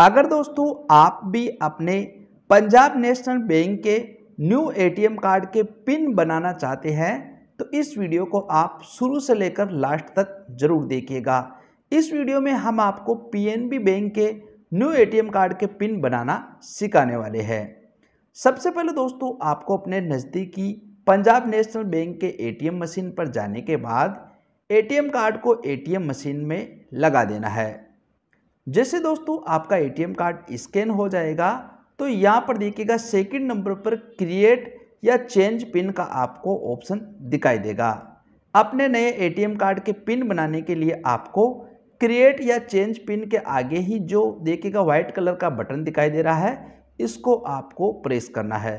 अगर दोस्तों आप भी अपने पंजाब नेशनल बैंक के न्यू एटीएम कार्ड के पिन बनाना चाहते हैं तो इस वीडियो को आप शुरू से लेकर लास्ट तक जरूर देखिएगा इस वीडियो में हम आपको पीएनबी बैंक के न्यू एटीएम कार्ड के पिन बनाना सिखाने वाले हैं सबसे पहले दोस्तों आपको अपने नज़दीकी पंजाब नेशनल बैंक के एटीएम मशीन पर जाने के बाद एटीएम कार्ड को एटीएम मशीन में लगा देना है जैसे दोस्तों आपका एटीएम कार्ड स्कैन हो जाएगा तो यहाँ पर देखिएगा सेकंड नंबर पर क्रिएट या चेंज पिन का आपको ऑप्शन दिखाई देगा अपने नए एटीएम कार्ड के पिन बनाने के लिए आपको क्रिएट या चेंज पिन के आगे ही जो देखिएगा व्हाइट कलर का बटन दिखाई दे रहा है इसको आपको प्रेस करना है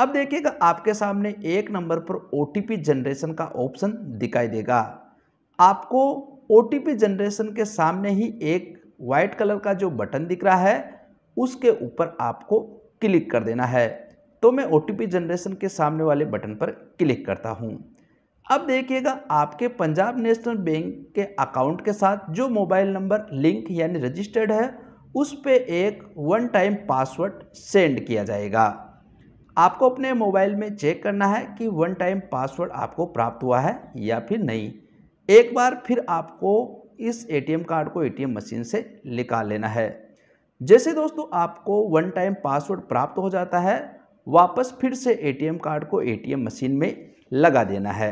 अब देखिएगा आपके सामने एक नंबर पर ओ जनरेशन का ऑप्शन दिखाई देगा आपको ओ जनरेशन के सामने ही एक वाइट कलर का जो बटन दिख रहा है उसके ऊपर आपको क्लिक कर देना है तो मैं ओ जनरेशन के सामने वाले बटन पर क्लिक करता हूँ अब देखिएगा आपके पंजाब नेशनल बैंक के अकाउंट के साथ जो मोबाइल नंबर लिंक यानी रजिस्टर्ड है उस पर एक वन टाइम पासवर्ड सेंड किया जाएगा आपको अपने मोबाइल में चेक करना है कि वन टाइम पासवर्ड आपको प्राप्त हुआ है या फिर नहीं एक बार फिर आपको इस एटीएम कार्ड को एटीएम मशीन से निकाल लेना है जैसे दोस्तों आपको वन टाइम पासवर्ड प्राप्त हो जाता है वापस फिर से एटीएम कार्ड को एटीएम मशीन में लगा देना है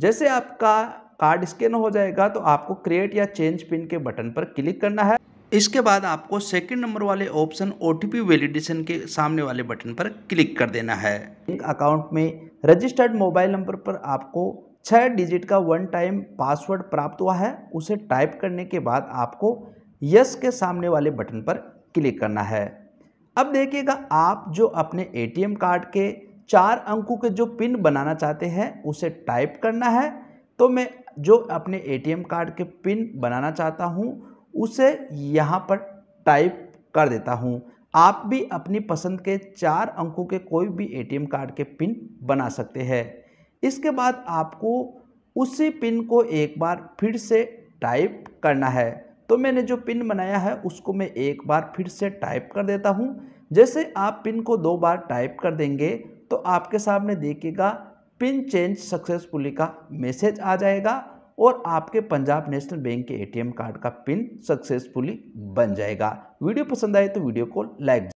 जैसे आपका कार्ड स्कैन हो जाएगा तो आपको क्रिएट या चेंज पिन के बटन पर क्लिक करना है इसके बाद आपको सेकंड नंबर वाले ऑप्शन ओ वैलिडेशन के सामने वाले बटन पर क्लिक कर देना है बैंक अकाउंट में रजिस्टर्ड मोबाइल नंबर पर आपको छः डिजिट का वन टाइम पासवर्ड प्राप्त हुआ है उसे टाइप करने के बाद आपको यस के सामने वाले बटन पर क्लिक करना है अब देखिएगा आप जो अपने एटीएम कार्ड के चार अंकों के जो पिन बनाना चाहते हैं उसे टाइप करना है तो मैं जो अपने एटीएम कार्ड के पिन बनाना चाहता हूँ उसे यहाँ पर टाइप कर देता हूँ आप भी अपनी पसंद के चार अंकों के कोई भी एटीएम कार्ड के पिन बना सकते हैं इसके बाद आपको उसी पिन को एक बार फिर से टाइप करना है तो मैंने जो पिन बनाया है उसको मैं एक बार फिर से टाइप कर देता हूँ जैसे आप पिन को दो बार टाइप कर देंगे तो आपके सामने देखिएगा पिन चेंज सक्सेसफुली का मैसेज आ जाएगा और आपके पंजाब नेशनल बैंक के एटीएम कार्ड का पिन सक्सेसफुली बन जाएगा वीडियो पसंद आए तो वीडियो को लाइक